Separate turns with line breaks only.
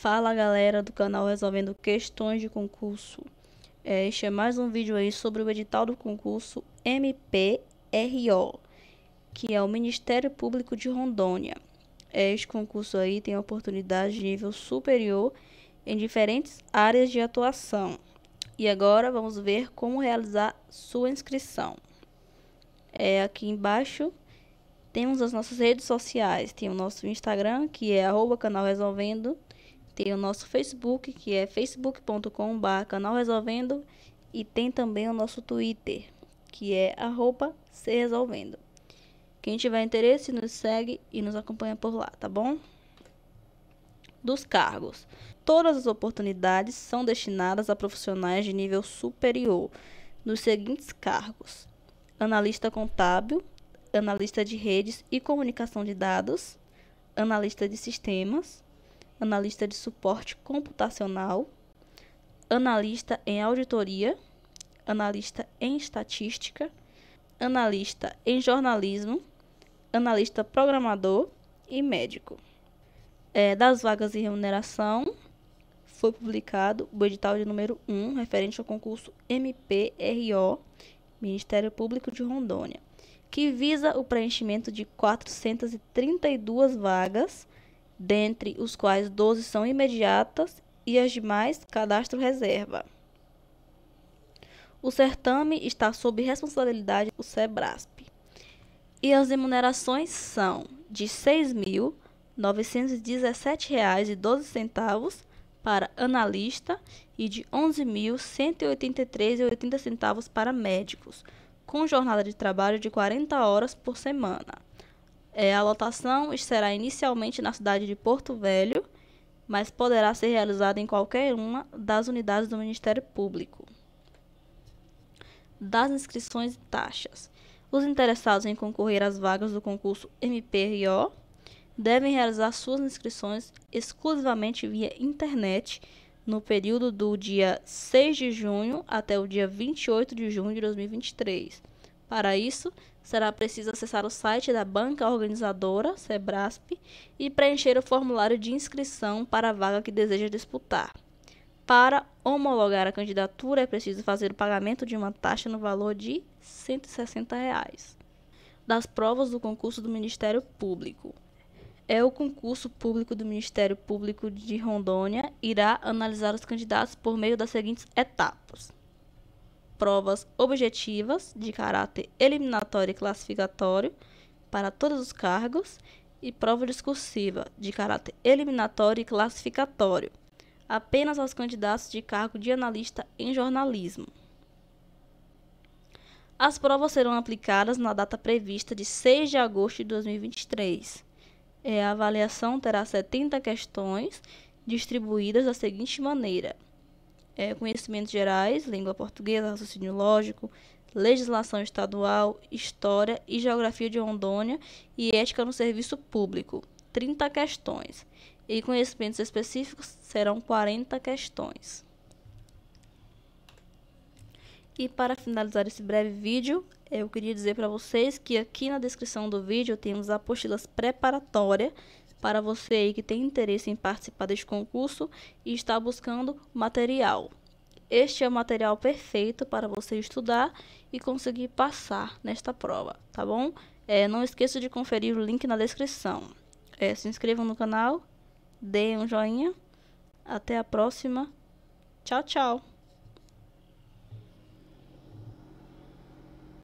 Fala galera do canal Resolvendo Questões de Concurso. É, este é mais um vídeo aí sobre o edital do concurso MPRO, que é o Ministério Público de Rondônia. É, este concurso aí tem oportunidade de nível superior em diferentes áreas de atuação. E agora vamos ver como realizar sua inscrição. É, aqui embaixo temos as nossas redes sociais. Tem o nosso Instagram, que é arroba canal tem o nosso Facebook, que é facebook.com.br canal resolvendo, e tem também o nosso Twitter, que é arroba se resolvendo. Quem tiver interesse, nos segue e nos acompanha por lá, tá bom? Dos cargos. Todas as oportunidades são destinadas a profissionais de nível superior nos seguintes cargos: analista contábil, analista de redes e comunicação de dados, analista de sistemas, analista de suporte computacional, analista em auditoria, analista em estatística, analista em jornalismo, analista programador e médico. É, das vagas e remuneração, foi publicado o edital de número 1, referente ao concurso MPRO, Ministério Público de Rondônia, que visa o preenchimento de 432 vagas dentre os quais 12 são imediatas e as demais cadastro reserva. O certame está sob responsabilidade do SEBRASP. E as remunerações são de R$ 6.917,12 para analista e de R$ 11.183,80 para médicos, com jornada de trabalho de 40 horas por semana. É, a lotação será inicialmente na cidade de Porto Velho, mas poderá ser realizada em qualquer uma das unidades do Ministério Público. Das inscrições e taxas. Os interessados em concorrer às vagas do concurso MPRO devem realizar suas inscrições exclusivamente via internet no período do dia 6 de junho até o dia 28 de junho de 2023 para isso, será preciso acessar o site da banca organizadora, SEBRASP, e preencher o formulário de inscrição para a vaga que deseja disputar. Para homologar a candidatura, é preciso fazer o pagamento de uma taxa no valor de R$ 160. Reais. Das provas do concurso do Ministério Público. É o concurso público do Ministério Público de Rondônia irá analisar os candidatos por meio das seguintes etapas: provas objetivas de caráter eliminatório e classificatório para todos os cargos e prova discursiva de caráter eliminatório e classificatório apenas aos candidatos de cargo de analista em jornalismo. As provas serão aplicadas na data prevista de 6 de agosto de 2023. É, a avaliação terá 70 questões distribuídas da seguinte maneira: é, conhecimentos gerais, língua portuguesa, raciocínio lógico, legislação estadual, história e geografia de Rondônia e ética no serviço público. 30 questões. E conhecimentos específicos serão 40 questões. E para finalizar esse breve vídeo, eu queria dizer para vocês que aqui na descrição do vídeo temos apostilas preparatória para você aí que tem interesse em participar deste concurso e está buscando material. Este é o material perfeito para você estudar e conseguir passar nesta prova, tá bom? É, não esqueça de conferir o link na descrição. É, se inscrevam no canal, deem um joinha. Até a próxima. Tchau, tchau!